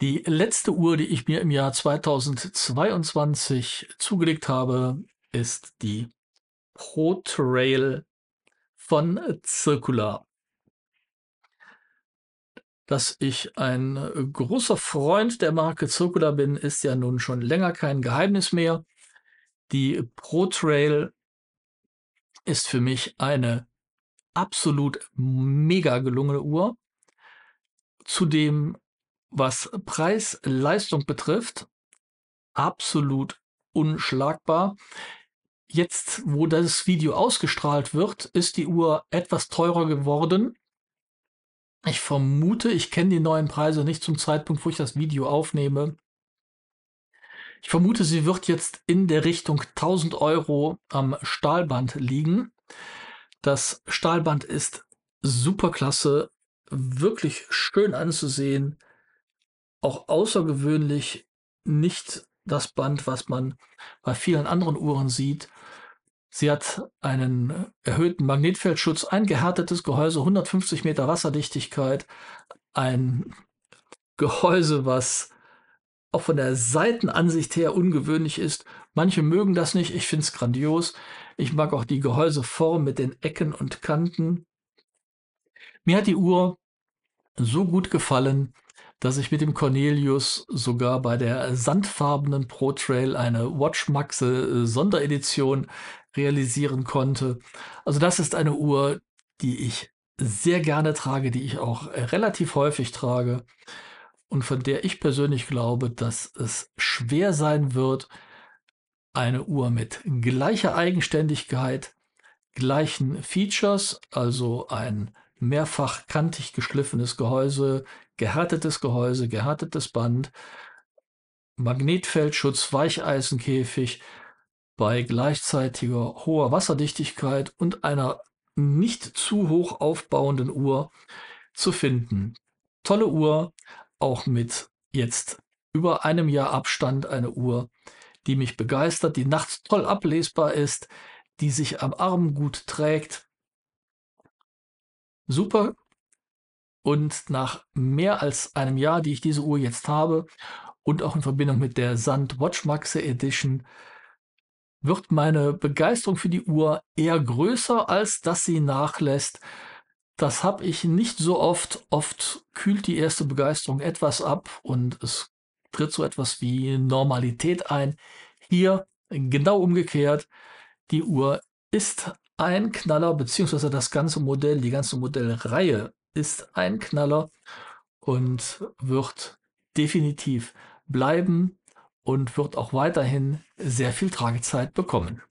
Die letzte Uhr, die ich mir im Jahr 2022 zugelegt habe, ist die ProTrail von Circular. Dass ich ein großer Freund der Marke Circular bin, ist ja nun schon länger kein Geheimnis mehr. Die ProTrail ist für mich eine absolut mega gelungene Uhr. Zudem was Preis-Leistung betrifft, absolut unschlagbar. Jetzt, wo das Video ausgestrahlt wird, ist die Uhr etwas teurer geworden. Ich vermute, ich kenne die neuen Preise nicht zum Zeitpunkt, wo ich das Video aufnehme. Ich vermute, sie wird jetzt in der Richtung 1000 Euro am Stahlband liegen. Das Stahlband ist super klasse, wirklich schön anzusehen auch außergewöhnlich nicht das Band, was man bei vielen anderen Uhren sieht. Sie hat einen erhöhten Magnetfeldschutz, ein gehärtetes Gehäuse, 150 Meter Wasserdichtigkeit, ein Gehäuse, was auch von der Seitenansicht her ungewöhnlich ist. Manche mögen das nicht, ich finde es grandios. Ich mag auch die Gehäuseform mit den Ecken und Kanten. Mir hat die Uhr so gut gefallen, dass ich mit dem Cornelius sogar bei der sandfarbenen Pro Trail eine Watchmaxe äh, Sonderedition realisieren konnte. Also das ist eine Uhr, die ich sehr gerne trage, die ich auch äh, relativ häufig trage und von der ich persönlich glaube, dass es schwer sein wird, eine Uhr mit gleicher Eigenständigkeit, gleichen Features, also ein mehrfach kantig geschliffenes Gehäuse, gehärtetes Gehäuse, gehärtetes Band, Magnetfeldschutz, Weicheisenkäfig bei gleichzeitiger hoher Wasserdichtigkeit und einer nicht zu hoch aufbauenden Uhr zu finden. Tolle Uhr, auch mit jetzt über einem Jahr Abstand eine Uhr, die mich begeistert, die nachts toll ablesbar ist, die sich am Arm gut trägt, super. Und nach mehr als einem Jahr, die ich diese Uhr jetzt habe und auch in Verbindung mit der Sand Watchmaxe Edition, wird meine Begeisterung für die Uhr eher größer, als dass sie nachlässt. Das habe ich nicht so oft. Oft kühlt die erste Begeisterung etwas ab und es tritt so etwas wie Normalität ein. Hier genau umgekehrt. Die Uhr ist ein Knaller, beziehungsweise das ganze Modell, die ganze Modellreihe ist ein Knaller und wird definitiv bleiben und wird auch weiterhin sehr viel Tragezeit bekommen.